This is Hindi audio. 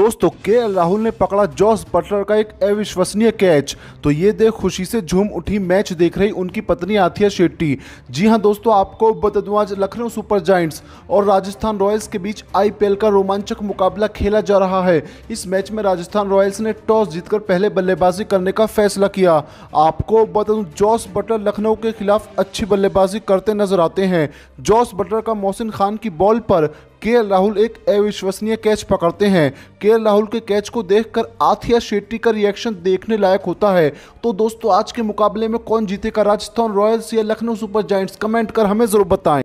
दोस्तों के राहुल ने पकड़ा जॉस बटलर का एक अविश्वसनीय कैच तो ये देख खुशी से झूम उठी मैच देख रही उनकी पत्नी आथिया शेट्टी जी हां दोस्तों आपको दूं आज लखनऊ सुपर जाइंट्स और राजस्थान रॉयल्स के बीच आईपीएल का रोमांचक मुकाबला खेला जा रहा है इस मैच में राजस्थान रॉयल्स ने टॉस जीतकर पहले बल्लेबाजी करने का फैसला किया आपको बता दूँ जॉस बटलर लखनऊ के खिलाफ अच्छी बल्लेबाजी करते नजर आते हैं जॉस बटलर का मोहसिन खान की बॉल पर के राहुल एक अविश्वसनीय कैच पकड़ते हैं के राहुल के कैच को देखकर आथिया शेट्टी का रिएक्शन देखने लायक होता है तो दोस्तों आज के मुकाबले में कौन जीतेगा राजस्थान रॉयल्स या लखनऊ सुपर जाइंट्स कमेंट कर हमें जरूर बताएं